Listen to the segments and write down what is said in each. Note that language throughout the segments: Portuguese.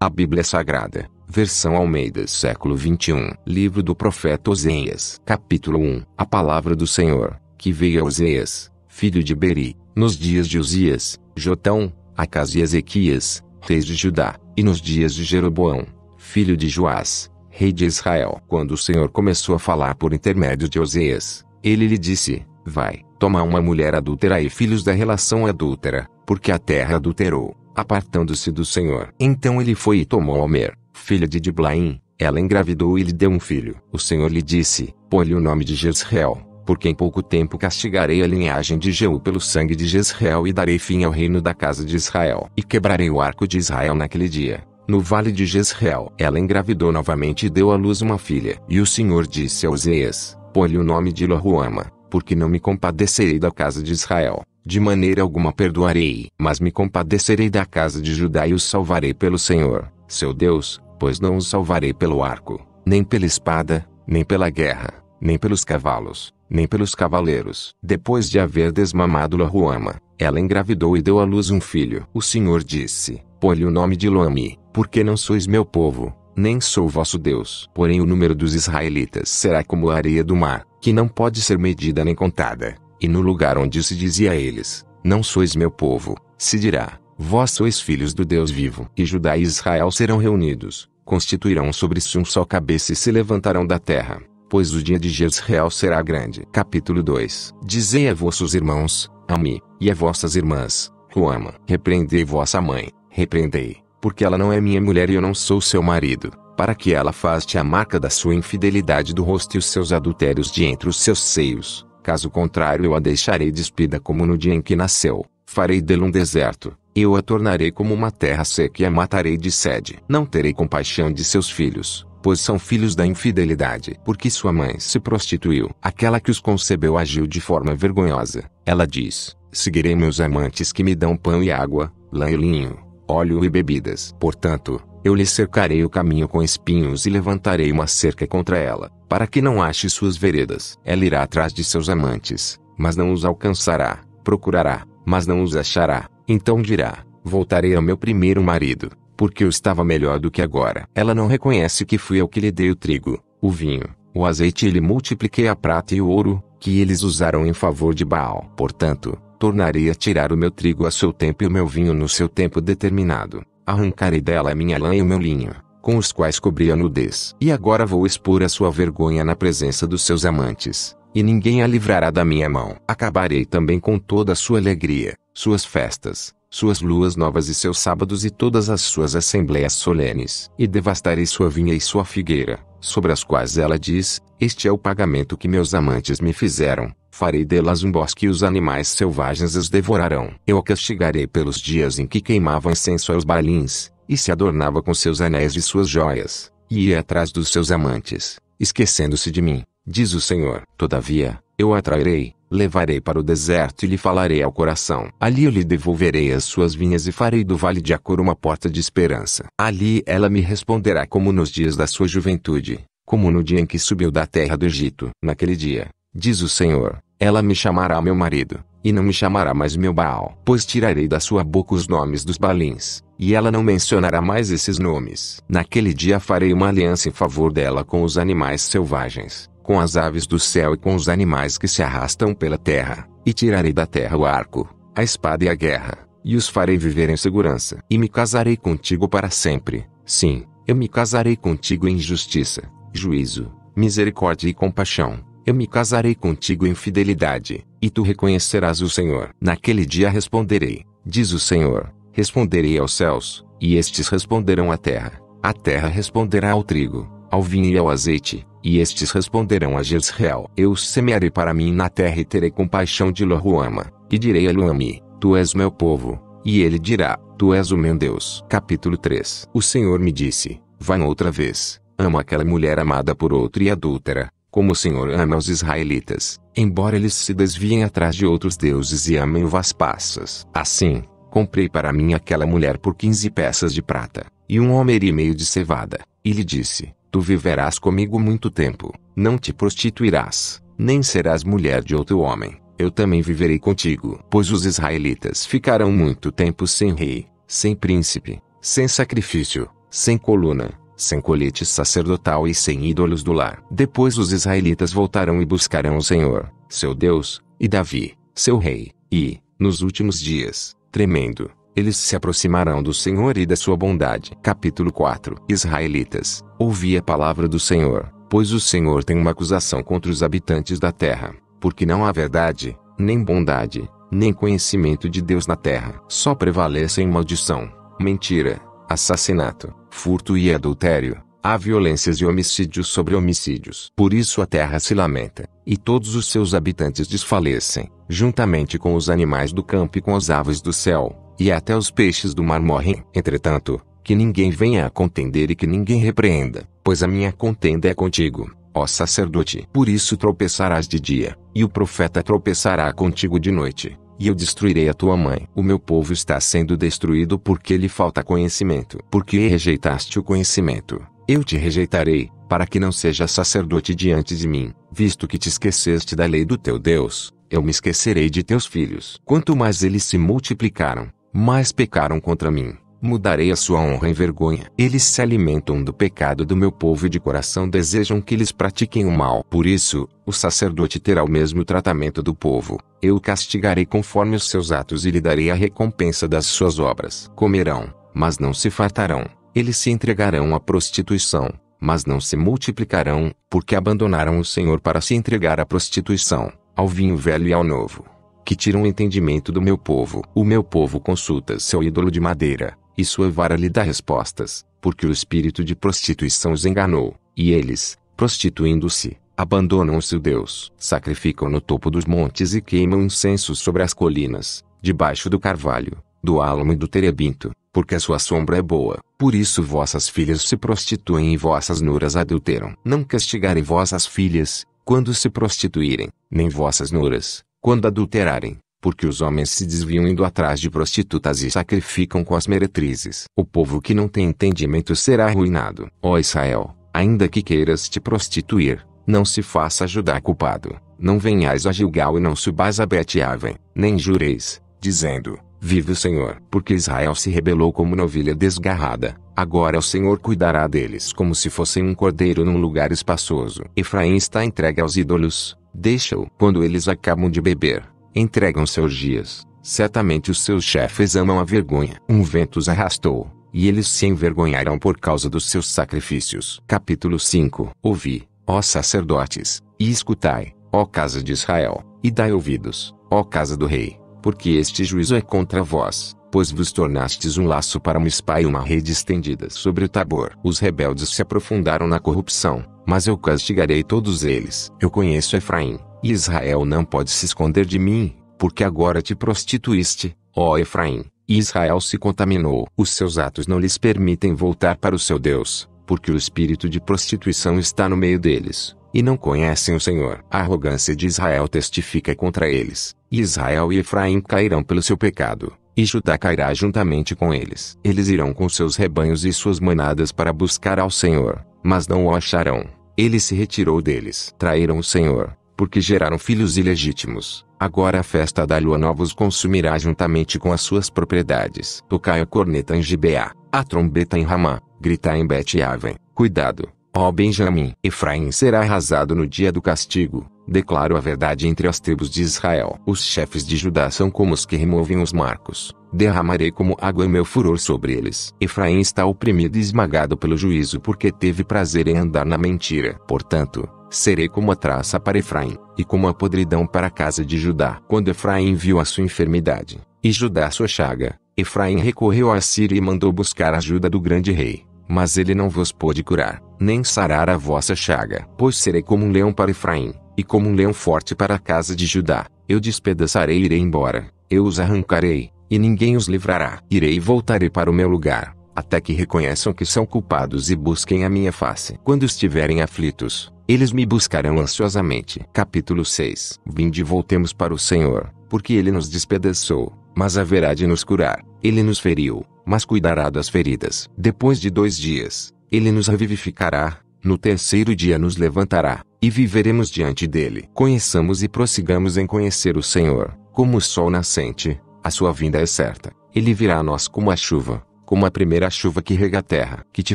A Bíblia Sagrada, versão Almeida, século 21, livro do profeta Oseias, capítulo 1. A palavra do Senhor, que veio a Oseias, filho de Beri, nos dias de Uzias, Jotão, Acas e Ezequias, reis de Judá, e nos dias de Jeroboão, filho de Joás, rei de Israel. Quando o Senhor começou a falar por intermédio de Oseias, ele lhe disse: Vai, toma uma mulher adúltera e filhos da relação adúltera, porque a terra adulterou apartando-se do Senhor. Então ele foi e tomou Almer, filha de Diblaim. Ela engravidou e lhe deu um filho. O Senhor lhe disse: Põe-lhe o nome de Jezreel, porque em pouco tempo castigarei a linhagem de Jeú pelo sangue de Jezreel e darei fim ao reino da casa de Israel. E quebrarei o arco de Israel naquele dia. No vale de Jezreel, ela engravidou novamente e deu à luz uma filha. E o Senhor disse a Oseias: Põe-lhe o nome de Loruama, porque não me compadecerei da casa de Israel de maneira alguma perdoarei, mas me compadecerei da casa de Judá e os salvarei pelo Senhor, seu Deus, pois não os salvarei pelo arco, nem pela espada, nem pela guerra, nem pelos cavalos, nem pelos cavaleiros. Depois de haver desmamado Lahuama, ela engravidou e deu à luz um filho. O Senhor disse: Põe-lhe o nome de Loami, porque não sois meu povo, nem sou vosso Deus. Porém, o número dos israelitas será como a areia do mar, que não pode ser medida nem contada. E no lugar onde se dizia a eles: Não sois meu povo, se dirá: Vós sois filhos do Deus vivo. E Judá e Israel serão reunidos, constituirão sobre si um só cabeça e se levantarão da terra, pois o dia de Jezreel será grande. Capítulo 2 Dizei a vossos irmãos: Ami, e a vossas irmãs: Ruama. Repreendei vossa mãe, repreendei, porque ela não é minha mulher e eu não sou seu marido para que ela faste a marca da sua infidelidade do rosto e os seus adultérios de entre os seus seios, Caso contrário, eu a deixarei despida como no dia em que nasceu. Farei dele um deserto. Eu a tornarei como uma terra seca e a matarei de sede. Não terei compaixão de seus filhos, pois são filhos da infidelidade. Porque sua mãe se prostituiu. Aquela que os concebeu agiu de forma vergonhosa. Ela diz: Seguirei meus amantes que me dão pão e água, lã e linho óleo e bebidas. Portanto, eu lhe cercarei o caminho com espinhos e levantarei uma cerca contra ela, para que não ache suas veredas. Ela irá atrás de seus amantes, mas não os alcançará, procurará, mas não os achará. Então dirá: Voltarei ao meu primeiro marido, porque eu estava melhor do que agora. Ela não reconhece que fui eu que lhe dei o trigo, o vinho, o azeite e lhe multipliquei a prata e o ouro, que eles usaram em favor de Baal. Portanto, Tornarei a tirar o meu trigo a seu tempo e o meu vinho no seu tempo determinado. Arrancarei dela a minha lã e o meu linho, com os quais cobri a nudez. E agora vou expor a sua vergonha na presença dos seus amantes, e ninguém a livrará da minha mão. Acabarei também com toda a sua alegria, suas festas, suas luas novas e seus sábados e todas as suas assembleias solenes, e devastarei sua vinha e sua figueira, sobre as quais ela diz: Este é o pagamento que meus amantes me fizeram. Farei delas um bosque e os animais selvagens as devorarão. Eu a castigarei pelos dias em que queimava incenso aos balins, e se adornava com seus anéis e suas joias, e ia atrás dos seus amantes, esquecendo-se de mim, diz o Senhor. Todavia, eu a atrairei, levarei para o deserto e lhe falarei ao coração. Ali eu lhe devolverei as suas vinhas e farei do vale de Acor uma porta de esperança. Ali ela me responderá como nos dias da sua juventude, como no dia em que subiu da terra do Egito. Naquele dia, diz o Senhor, ela me chamará meu marido, e não me chamará mais meu Baal. Pois tirarei da sua boca os nomes dos balins, e ela não mencionará mais esses nomes. Naquele dia farei uma aliança em favor dela com os animais selvagens com as aves do céu e com os animais que se arrastam pela terra, e tirarei da terra o arco, a espada e a guerra, e os farei viver em segurança. E me casarei contigo para sempre, sim, eu me casarei contigo em justiça, juízo, misericórdia e compaixão. Eu me casarei contigo em fidelidade, e tu reconhecerás o Senhor. Naquele dia responderei, diz o Senhor, responderei aos céus, e estes responderão à terra. A terra responderá ao trigo, ao vinho e ao azeite, e estes responderão a Jezreel: Eu semearei para mim na terra e terei compaixão de Loruama, e direi a Luami: Tu és meu povo. E ele dirá: Tu és o meu Deus. Capítulo 3 O Senhor me disse: Vai outra vez, ama aquela mulher amada por outro e adúltera, como o Senhor ama os israelitas, embora eles se desviem atrás de outros deuses e amem o vaspaças. Assim, comprei para mim aquela mulher por quinze peças de prata, e um homem e meio de cevada, e lhe disse: Tu viverás comigo muito tempo, não te prostituirás, nem serás mulher de outro homem. Eu também viverei contigo, pois os israelitas ficarão muito tempo sem rei, sem príncipe, sem sacrifício, sem coluna, sem colete sacerdotal e sem ídolos do lar. Depois os israelitas voltarão e buscarão o Senhor, seu Deus, e Davi, seu rei, e, nos últimos dias, tremendo, eles se aproximarão do Senhor e da sua bondade. Capítulo 4 Israelitas, ouvi a palavra do Senhor, pois o Senhor tem uma acusação contra os habitantes da terra, porque não há verdade, nem bondade, nem conhecimento de Deus na terra. Só prevalecem maldição, mentira, assassinato, furto e adultério. Há violências e homicídios sobre homicídios. Por isso a terra se lamenta, e todos os seus habitantes desfalecem, juntamente com os animais do campo e com as aves do céu e até os peixes do mar morrem. Entretanto, que ninguém venha a contender e que ninguém repreenda, pois a minha contenda é contigo, ó sacerdote. Por isso tropeçarás de dia, e o profeta tropeçará contigo de noite, e eu destruirei a tua mãe. O meu povo está sendo destruído porque lhe falta conhecimento. Porque rejeitaste o conhecimento, eu te rejeitarei, para que não seja sacerdote diante de mim, visto que te esqueceste da lei do teu Deus. Eu me esquecerei de teus filhos. Quanto mais eles se multiplicaram, mas pecaram contra mim. Mudarei a sua honra em vergonha. Eles se alimentam do pecado do meu povo e de coração desejam que lhes pratiquem o mal. Por isso, o sacerdote terá o mesmo tratamento do povo. Eu o castigarei conforme os seus atos e lhe darei a recompensa das suas obras. Comerão, mas não se fartarão. Eles se entregarão à prostituição, mas não se multiplicarão, porque abandonaram o Senhor para se entregar à prostituição, ao vinho velho e ao novo que tiram o entendimento do meu povo. O meu povo consulta seu ídolo de madeira, e sua vara lhe dá respostas, porque o espírito de prostituição os enganou, e eles, prostituindo-se, abandonam o seu Deus, sacrificam no topo dos montes e queimam incenso sobre as colinas, debaixo do carvalho, do álamo e do terebinto, porque a sua sombra é boa. Por isso vossas filhas se prostituem e vossas noras adulteram. Não castigarei vossas filhas, quando se prostituírem, nem vossas noras, quando adulterarem, porque os homens se desviam indo atrás de prostitutas e sacrificam com as meretrizes. O povo que não tem entendimento será arruinado. Ó Israel, ainda que queiras te prostituir, não se faça ajudar culpado. Não venhais a Gilgal e não subais a Bet-Aven, nem jureis, dizendo, Vive o Senhor, porque Israel se rebelou como novilha desgarrada. Agora o Senhor cuidará deles como se fossem um cordeiro num lugar espaçoso. Efraim está entregue aos ídolos, Deixa-o. Quando eles acabam de beber, entregam seus dias. Certamente os seus chefes amam a vergonha. Um vento os arrastou, e eles se envergonharam por causa dos seus sacrifícios. Capítulo 5 Ouvi, ó sacerdotes, e escutai, ó casa de Israel, e dai ouvidos, ó casa do rei, porque este juízo é contra vós pois vos tornastes um laço para uma espá e uma rede estendida sobre o Tabor. Os rebeldes se aprofundaram na corrupção, mas eu castigarei todos eles. Eu conheço Efraim, e Israel não pode se esconder de mim, porque agora te prostituíste, ó Efraim, e Israel se contaminou. Os seus atos não lhes permitem voltar para o seu Deus, porque o espírito de prostituição está no meio deles e não conhecem o Senhor. A arrogância de Israel testifica contra eles, e Israel e Efraim cairão pelo seu pecado e Judá cairá juntamente com eles. Eles irão com seus rebanhos e suas manadas para buscar ao Senhor, mas não o acharão. Ele se retirou deles. Traíram o Senhor, porque geraram filhos ilegítimos. Agora a festa da lua nova os consumirá juntamente com as suas propriedades. Tocai a corneta em Gibeá, a trombeta em Ramá, gritai em Bet-Aven. Cuidado, ó Benjamim! Efraim será arrasado no dia do castigo declaro a verdade entre as tribos de Israel. Os chefes de Judá são como os que removem os marcos. Derramarei como água meu furor sobre eles. Efraim está oprimido e esmagado pelo juízo porque teve prazer em andar na mentira. Portanto, serei como a traça para Efraim, e como a podridão para a casa de Judá. Quando Efraim viu a sua enfermidade, e Judá sua chaga, Efraim recorreu à Síria e mandou buscar a ajuda do grande rei. Mas ele não vos pôde curar, nem sarar a vossa chaga. Pois serei como um leão para Efraim, e como um leão forte para a casa de Judá, eu despedaçarei e irei embora, eu os arrancarei, e ninguém os livrará. Irei e voltarei para o meu lugar, até que reconheçam que são culpados e busquem a minha face. Quando estiverem aflitos, eles me buscarão ansiosamente. Capítulo 6 Vinde e voltemos para o Senhor, porque ele nos despedaçou, mas haverá de nos curar. Ele nos feriu, mas cuidará das feridas. Depois de dois dias, ele nos revivificará no terceiro dia nos levantará, e viveremos diante dele. Conheçamos e prossigamos em conhecer o Senhor, como o sol nascente, a sua vinda é certa. Ele virá a nós como a chuva, como a primeira chuva que rega a terra. Que te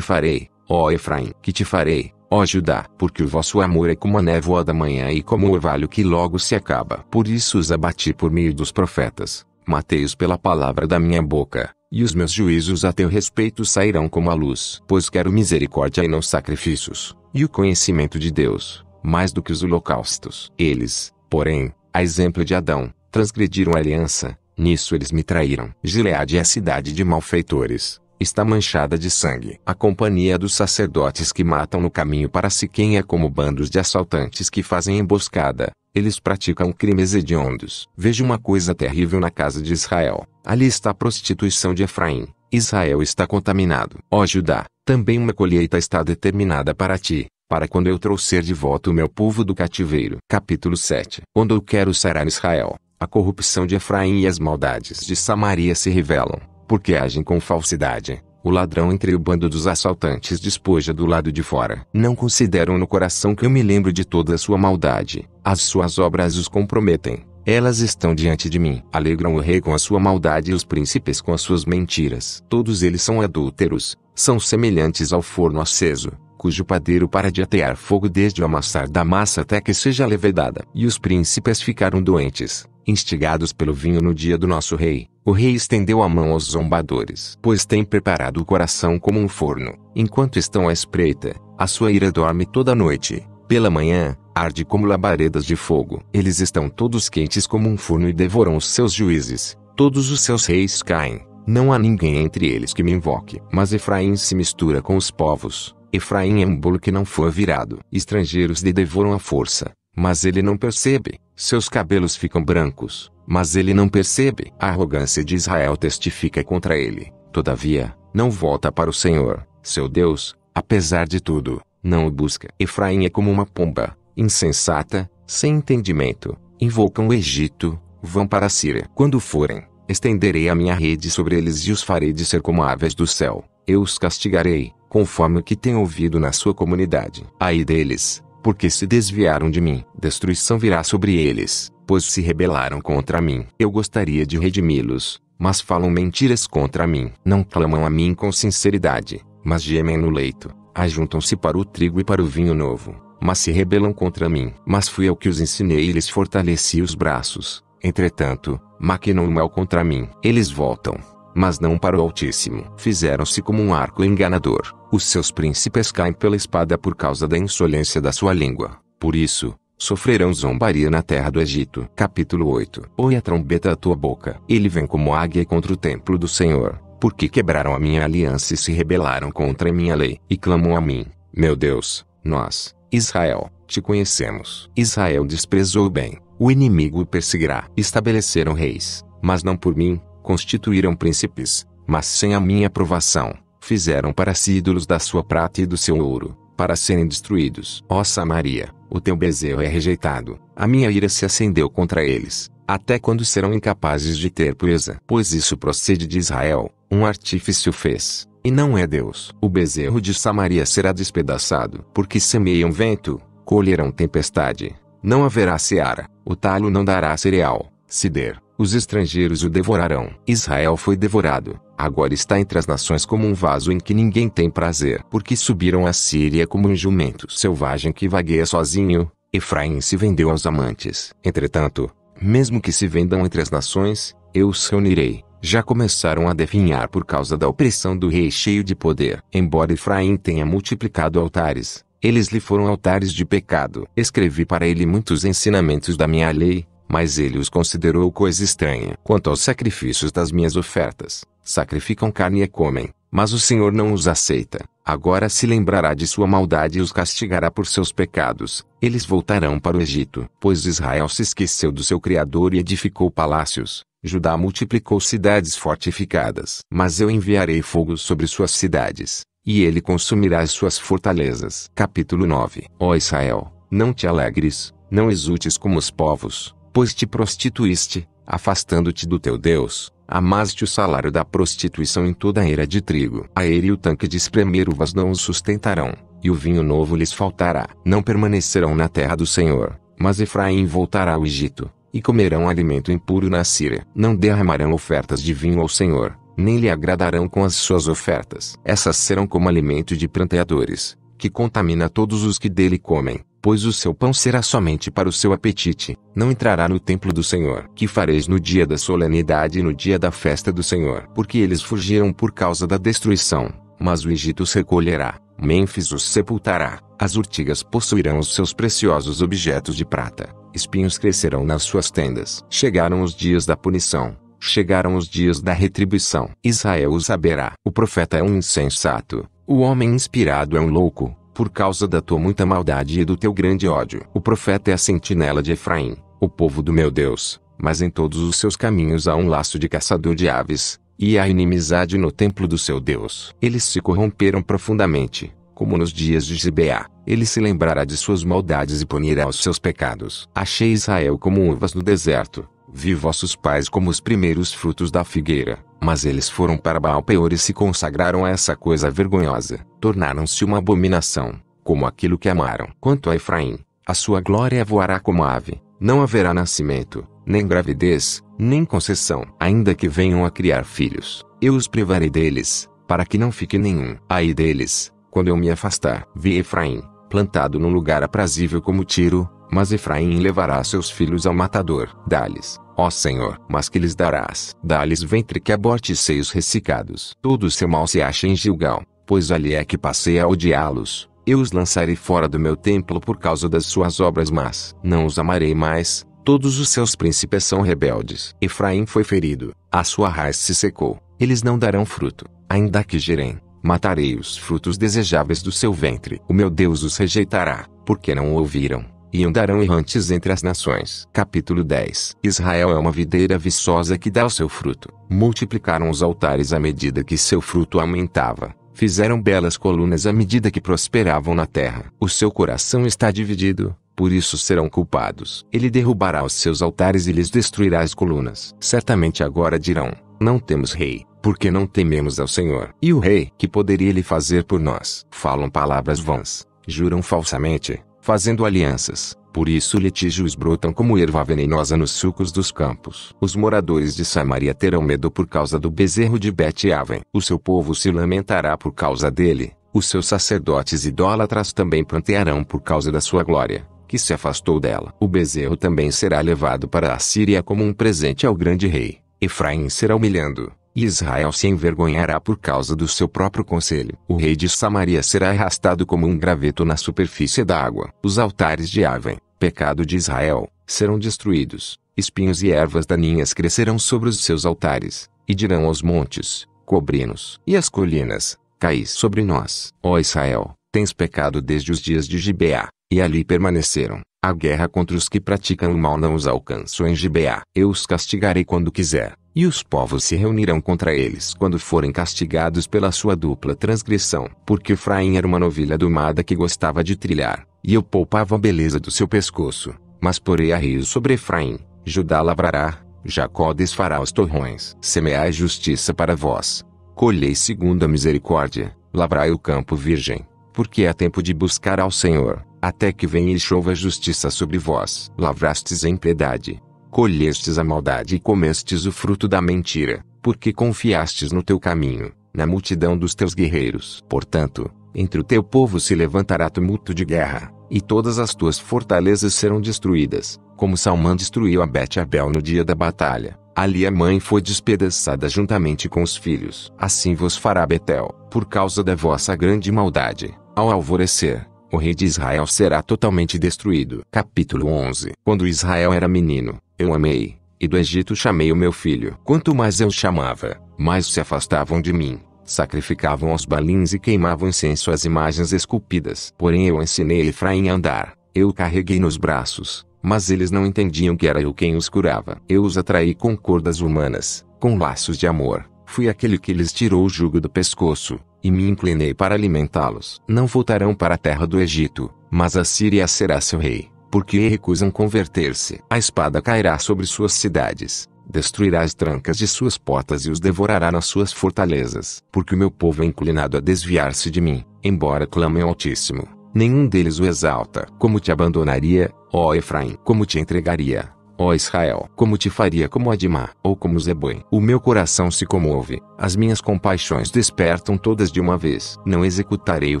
farei, ó Efraim, que te farei, ó Judá, porque o vosso amor é como a névoa da manhã e como o orvalho que logo se acaba. Por isso os abati por meio dos profetas, matei-os pela palavra da minha boca e os meus juízos a teu respeito sairão como a luz. Pois quero misericórdia e não sacrifícios, e o conhecimento de Deus, mais do que os holocaustos. Eles, porém, a exemplo de Adão, transgrediram a aliança, nisso eles me traíram. Gileade é a cidade de malfeitores, está manchada de sangue. A companhia dos sacerdotes que matam no caminho para si quem é como bandos de assaltantes que fazem emboscada, eles praticam crimes hediondos. Veja uma coisa terrível na casa de Israel. Ali está a prostituição de Efraim. Israel está contaminado. Ó Judá, também uma colheita está determinada para ti, para quando eu trouxer de volta o meu povo do cativeiro. Capítulo 7. Quando eu quero sarar Israel, a corrupção de Efraim e as maldades de Samaria se revelam, porque agem com falsidade. O ladrão entre o bando dos assaltantes despoja do lado de fora. Não consideram no coração que eu me lembro de toda a sua maldade. As suas obras os comprometem. Elas estão diante de mim. Alegram o rei com a sua maldade e os príncipes com as suas mentiras. Todos eles são adúlteros, são semelhantes ao forno aceso, cujo padeiro para de atear fogo desde o amassar da massa até que seja levedada. E os príncipes ficaram doentes, instigados pelo vinho no dia do nosso rei. O rei estendeu a mão aos zombadores, pois tem preparado o coração como um forno, enquanto estão à espreita, a sua ira dorme toda noite. Pela manhã, arde como labaredas de fogo. Eles estão todos quentes como um forno e devoram os seus juízes. Todos os seus reis caem. Não há ninguém entre eles que me invoque. Mas Efraim se mistura com os povos. Efraim é um bolo que não foi virado. Estrangeiros lhe devoram a força. Mas ele não percebe. Seus cabelos ficam brancos. Mas ele não percebe. A arrogância de Israel testifica contra ele. Todavia, não volta para o Senhor, seu Deus, apesar de tudo não o busca. Efraim é como uma pomba, insensata, sem entendimento. Invocam o Egito, vão para a Síria. Quando forem, estenderei a minha rede sobre eles e os farei de ser como aves do céu. Eu os castigarei, conforme o que tenho ouvido na sua comunidade. Ai deles, porque se desviaram de mim, destruição virá sobre eles, pois se rebelaram contra mim. Eu gostaria de redimi-los, mas falam mentiras contra mim. Não clamam a mim com sinceridade, mas gemem no leito ajuntam-se para o trigo e para o vinho novo, mas se rebelam contra mim. Mas fui eu que os ensinei e lhes fortaleci os braços. Entretanto, maquinam mal contra mim. Eles voltam, mas não para o Altíssimo. Fizeram-se como um arco enganador. Os seus príncipes caem pela espada por causa da insolência da sua língua. Por isso, sofrerão zombaria na terra do Egito. Capítulo 8 Oi a trombeta à tua boca. Ele vem como águia contra o templo do Senhor porque quebraram a minha aliança e se rebelaram contra a minha lei, e clamam a mim: Meu Deus, nós, Israel, te conhecemos. Israel desprezou o bem, o inimigo o perseguirá. Estabeleceram reis, mas não por mim, constituíram príncipes, mas sem a minha aprovação, fizeram para si ídolos da sua prata e do seu ouro, para serem destruídos. Ó Samaria, o teu bezerro é rejeitado, a minha ira se acendeu contra eles até quando serão incapazes de ter pureza? Pois isso procede de Israel, um artífice o fez, e não é Deus. O bezerro de Samaria será despedaçado, porque semeiam vento, colherão tempestade. Não haverá seara, o talo não dará cereal, se der, os estrangeiros o devorarão. Israel foi devorado, agora está entre as nações como um vaso em que ninguém tem prazer, porque subiram a Síria como um jumento selvagem que vagueia sozinho. Efraim se vendeu aos amantes. Entretanto, mesmo que se vendam entre as nações, eu os reunirei. Já começaram a definhar por causa da opressão do rei cheio de poder. Embora Efraim tenha multiplicado altares, eles lhe foram altares de pecado. Escrevi para ele muitos ensinamentos da minha lei, mas ele os considerou coisa estranha. Quanto aos sacrifícios das minhas ofertas, sacrificam carne e comem, mas o Senhor não os aceita. Agora se lembrará de sua maldade e os castigará por seus pecados. Eles voltarão para o Egito. Pois Israel se esqueceu do seu Criador e edificou palácios. Judá multiplicou cidades fortificadas. Mas eu enviarei fogo sobre suas cidades, e ele consumirá as suas fortalezas. Capítulo 9 Ó Israel, não te alegres, não exultes como os povos, pois te prostituíste, Afastando-te do teu Deus, amaste o salário da prostituição em toda a era de trigo. A ele e o tanque de espremer uvas não os sustentarão, e o vinho novo lhes faltará. Não permanecerão na terra do Senhor, mas Efraim voltará ao Egito, e comerão alimento impuro na Síria. Não derramarão ofertas de vinho ao Senhor, nem lhe agradarão com as suas ofertas. Essas serão como alimento de pranteadores, que contamina todos os que dele comem pois o seu pão será somente para o seu apetite, não entrará no templo do Senhor. Que fareis no dia da solenidade e no dia da festa do Senhor? Porque eles fugiram por causa da destruição, mas o Egito os recolherá, Mênfis os sepultará, as urtigas possuirão os seus preciosos objetos de prata, espinhos crescerão nas suas tendas. Chegaram os dias da punição chegaram os dias da retribuição. Israel o saberá. O profeta é um insensato, o homem inspirado é um louco, por causa da tua muita maldade e do teu grande ódio. O profeta é a sentinela de Efraim, o povo do meu Deus, mas em todos os seus caminhos há um laço de caçador de aves, e há inimizade no templo do seu Deus. Eles se corromperam profundamente, como nos dias de Gibeá. Ele se lembrará de suas maldades e punirá os seus pecados. Achei Israel como uvas no deserto, vi vossos pais como os primeiros frutos da figueira. Mas eles foram para Baal Peor e se consagraram a essa coisa vergonhosa. Tornaram-se uma abominação, como aquilo que amaram. Quanto a Efraim, a sua glória voará como ave. Não haverá nascimento, nem gravidez, nem concessão. Ainda que venham a criar filhos, eu os privarei deles, para que não fique nenhum. Aí deles, quando eu me afastar, vi Efraim, plantado num lugar aprazível como Tiro, mas Efraim levará seus filhos ao matador. Dá-lhes, ó Senhor, mas que lhes darás? Dá-lhes ventre que aborte seios ressecados. Todo o seu mal se acha em Gilgal, pois ali é que passei a odiá-los. Eu os lançarei fora do meu templo por causa das suas obras mas Não os amarei mais, todos os seus príncipes são rebeldes. Efraim foi ferido, a sua raiz se secou, eles não darão fruto, ainda que gerem, matarei os frutos desejáveis do seu ventre. O meu Deus os rejeitará, porque não ouviram e andarão errantes entre as nações. Capítulo 10 Israel é uma videira viçosa que dá o seu fruto. Multiplicaram os altares à medida que seu fruto aumentava. Fizeram belas colunas à medida que prosperavam na terra. O seu coração está dividido, por isso serão culpados. Ele derrubará os seus altares e lhes destruirá as colunas. Certamente agora dirão: Não temos rei, porque não tememos ao Senhor. E o rei, que poderia ele fazer por nós? Falam palavras vãs, juram falsamente, fazendo alianças. Por isso litígios brotam como erva venenosa nos sucos dos campos. Os moradores de Samaria terão medo por causa do bezerro de Bet-Aven. O seu povo se lamentará por causa dele. Os seus sacerdotes idólatras também plantearão por causa da sua glória, que se afastou dela. O bezerro também será levado para a Síria como um presente ao grande rei. Efraim será humilhando e Israel se envergonhará por causa do seu próprio conselho. O rei de Samaria será arrastado como um graveto na superfície da água. Os altares de Aven, pecado de Israel, serão destruídos. Espinhos e ervas daninhas crescerão sobre os seus altares, e dirão aos montes, cobrinos, e às colinas, caí sobre nós. Ó Israel, tens pecado desde os dias de Gibeá, e ali permaneceram. A guerra contra os que praticam o mal não os alcançou em Gibeá. Eu os castigarei quando quiser e os povos se reunirão contra eles quando forem castigados pela sua dupla transgressão, porque Efraim era uma novilha domada que gostava de trilhar, e eu poupava a beleza do seu pescoço, mas porei a rio sobre Efraim, Judá lavrará, Jacó desfará os torrões. Semeai justiça para vós. Colhei segundo a misericórdia, lavrai o campo virgem, porque é tempo de buscar ao Senhor, até que venha e chova justiça sobre vós. Lavrastes em piedade, colhestes a maldade e comestes o fruto da mentira, porque confiastes no teu caminho, na multidão dos teus guerreiros. Portanto, entre o teu povo se levantará tumulto de guerra, e todas as tuas fortalezas serão destruídas, como Salman destruiu a Bet-Abel no dia da batalha. Ali a mãe foi despedaçada juntamente com os filhos. Assim vos fará Betel, por causa da vossa grande maldade. Ao alvorecer, o rei de Israel será totalmente destruído. Capítulo 11 Quando Israel era menino, eu amei, e do Egito chamei o meu filho. Quanto mais eu chamava, mais se afastavam de mim, sacrificavam aos balins e queimavam incenso às imagens esculpidas. Porém eu ensinei Efraim a andar, eu o carreguei nos braços, mas eles não entendiam que era eu quem os curava. Eu os atraí com cordas humanas, com laços de amor, fui aquele que lhes tirou o jugo do pescoço, e me inclinei para alimentá-los. Não voltarão para a terra do Egito, mas a Síria será seu rei porque recusam converter-se. A espada cairá sobre suas cidades, destruirá as trancas de suas portas e os devorará nas suas fortalezas. Porque o meu povo é inclinado a desviar-se de mim, embora clamem ao Altíssimo. Nenhum deles o exalta. Como te abandonaria, ó Efraim? Como te entregaria, ó Israel? Como te faria como Adimá, ou como Zeboi? O meu coração se comove, as minhas compaixões despertam todas de uma vez. Não executarei o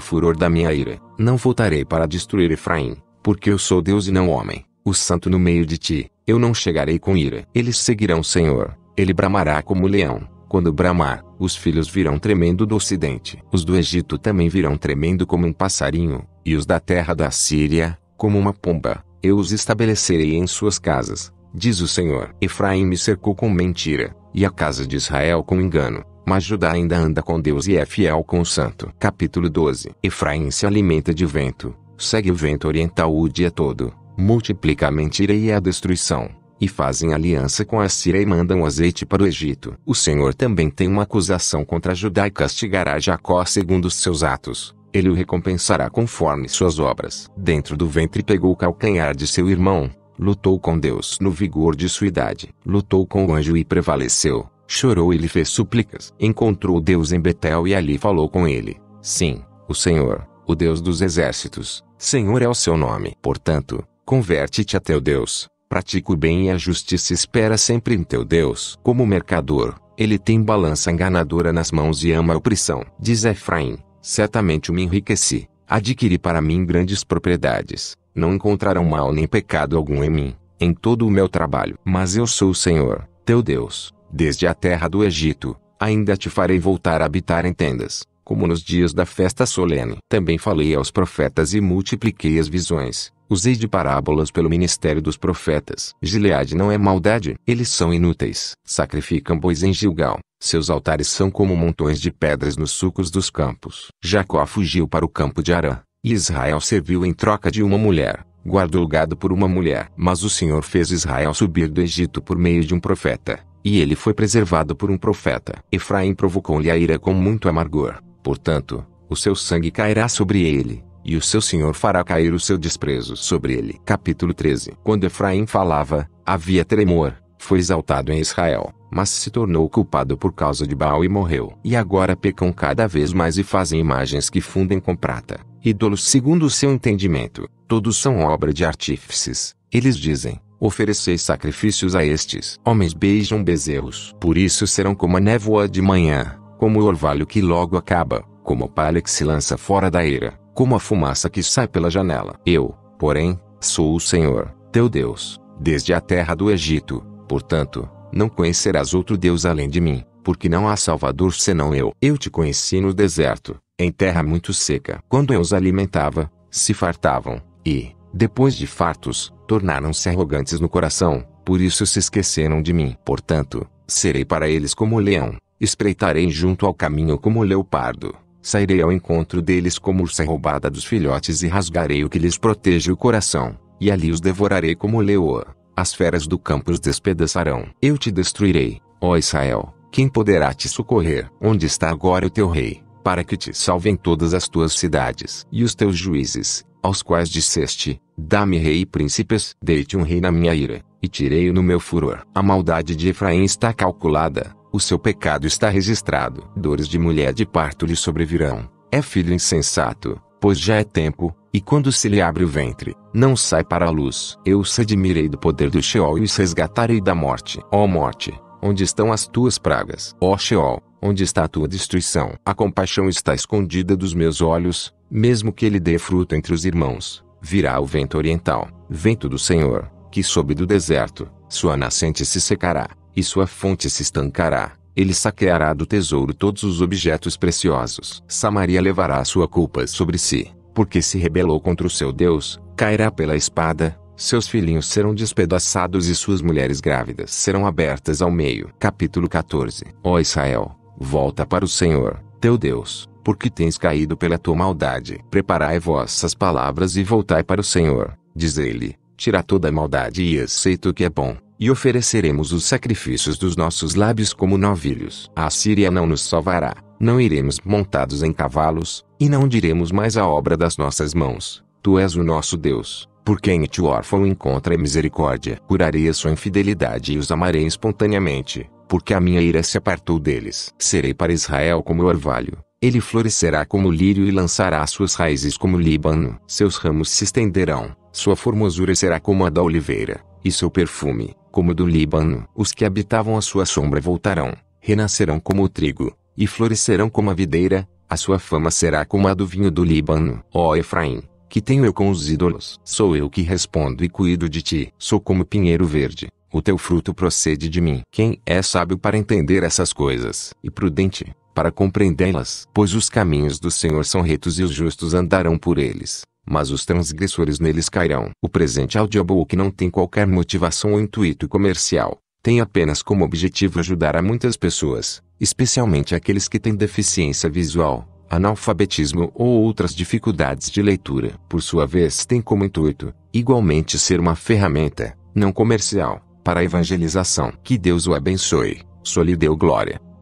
furor da minha ira, não voltarei para destruir Efraim, porque eu sou Deus e não homem, o santo no meio de ti, eu não chegarei com ira. Eles seguirão o Senhor, ele bramará como leão. Quando bramar, os filhos virão tremendo do ocidente. Os do Egito também virão tremendo como um passarinho, e os da terra da Síria, como uma pomba. Eu os estabelecerei em suas casas, diz o Senhor. Efraim me cercou com mentira, e a casa de Israel com engano. Mas Judá ainda anda com Deus e é fiel com o santo. Capítulo 12 Efraim se alimenta de vento, Segue o vento oriental o dia todo, multiplica a mentira e a destruição, e fazem aliança com a Síria e mandam azeite para o Egito. O Senhor também tem uma acusação contra Judá e castigará Jacó segundo os seus atos. Ele o recompensará conforme suas obras. Dentro do ventre pegou o calcanhar de seu irmão, lutou com Deus no vigor de sua idade, lutou com o anjo e prevaleceu, chorou e lhe fez súplicas. Encontrou Deus em Betel e ali falou com ele. Sim, o Senhor, o Deus dos exércitos, Senhor é o seu nome. Portanto, converte-te a teu Deus, pratica o bem e a justiça espera sempre em teu Deus. Como mercador, ele tem balança enganadora nas mãos e ama a opressão. Diz Efraim, certamente me enriqueci, adquiri para mim grandes propriedades, não encontrarão mal nem pecado algum em mim, em todo o meu trabalho. Mas eu sou o Senhor, teu Deus, desde a terra do Egito, ainda te farei voltar a habitar em tendas como nos dias da festa solene. Também falei aos profetas e multipliquei as visões. Usei de parábolas pelo ministério dos profetas. Gileade não é maldade, eles são inúteis. Sacrificam bois em Gilgal, seus altares são como montões de pedras nos sucos dos campos. Jacó fugiu para o campo de Arã, e Israel serviu em troca de uma mulher guardou o gado por uma mulher. Mas o Senhor fez Israel subir do Egito por meio de um profeta, e ele foi preservado por um profeta. Efraim provocou-lhe a ira com muito amargor. Portanto, o seu sangue cairá sobre ele, e o seu Senhor fará cair o seu desprezo sobre ele. Capítulo 13 Quando Efraim falava, havia tremor, foi exaltado em Israel, mas se tornou culpado por causa de Baal e morreu. E agora pecam cada vez mais e fazem imagens que fundem com prata, ídolos segundo o seu entendimento. Todos são obra de artífices. Eles dizem, ofereceis sacrifícios a estes. Homens beijam bezerros. Por isso serão como a névoa de manhã como o orvalho que logo acaba, como a palha que se lança fora da eira, como a fumaça que sai pela janela. Eu, porém, sou o Senhor, teu Deus, desde a terra do Egito, portanto, não conhecerás outro Deus além de mim, porque não há Salvador senão eu. Eu te conheci no deserto, em terra muito seca, quando eu os alimentava, se fartavam, e, depois de fartos, tornaram-se arrogantes no coração, por isso se esqueceram de mim. Portanto, serei para eles como leão, Espreitarei junto ao caminho como leopardo. Sairei ao encontro deles como ursa roubada dos filhotes e rasgarei o que lhes protege o coração, e ali os devorarei como leoa. As feras do campo os despedaçarão. Eu te destruirei, ó Israel, quem poderá te socorrer? Onde está agora o teu rei, para que te salvem todas as tuas cidades? E os teus juízes, aos quais disseste: Dá-me rei e príncipes, deite um rei na minha ira, e tirei-o no meu furor. A maldade de Efraim está calculada, o seu pecado está registrado. Dores de mulher de parto lhe sobrevirão. É filho insensato, pois já é tempo, e quando se lhe abre o ventre, não sai para a luz. Eu os admirei do poder do Sheol e os resgatarei da morte. Ó oh morte, onde estão as tuas pragas? Ó oh Sheol, onde está a tua destruição? A compaixão está escondida dos meus olhos, mesmo que ele dê fruto entre os irmãos. Virá o vento oriental, vento do Senhor, que sobe do deserto, sua nascente se secará, e sua fonte se estancará. Ele saqueará do tesouro todos os objetos preciosos. Samaria levará sua culpa sobre si, porque se rebelou contra o seu Deus, cairá pela espada, seus filhinhos serão despedaçados e suas mulheres grávidas serão abertas ao meio. Capítulo 14 Ó Israel, volta para o Senhor, teu Deus, porque tens caído pela tua maldade. Preparai vossas palavras e voltai para o Senhor, diz ele. Tira toda a maldade e aceita o que é bom, e ofereceremos os sacrifícios dos nossos lábios como novilhos. A Síria não nos salvará, não iremos montados em cavalos, e não diremos mais a obra das nossas mãos. Tu és o nosso Deus, por quem te órfão encontra misericórdia. Curarei a sua infidelidade e os amarei espontaneamente, porque a minha ira se apartou deles. Serei para Israel como orvalho, ele florescerá como lírio e lançará suas raízes como Líbano. Seus ramos se estenderão, sua formosura será como a da oliveira, e seu perfume, como do Líbano. Os que habitavam a sua sombra voltarão, renascerão como o trigo, e florescerão como a videira, a sua fama será como a do vinho do Líbano. Ó oh, Efraim, que tenho eu com os ídolos? Sou eu que respondo e cuido de ti. Sou como pinheiro verde, o teu fruto procede de mim. Quem é sábio para entender essas coisas? E prudente, para compreendê-las? Pois os caminhos do Senhor são retos e os justos andarão por eles mas os transgressores neles cairão. O presente audiobook é não tem qualquer motivação ou intuito comercial, tem apenas como objetivo ajudar a muitas pessoas, especialmente aqueles que têm deficiência visual, analfabetismo ou outras dificuldades de leitura. Por sua vez, tem como intuito, igualmente, ser uma ferramenta, não comercial, para a evangelização. Que Deus o abençoe, só lhe deu glória.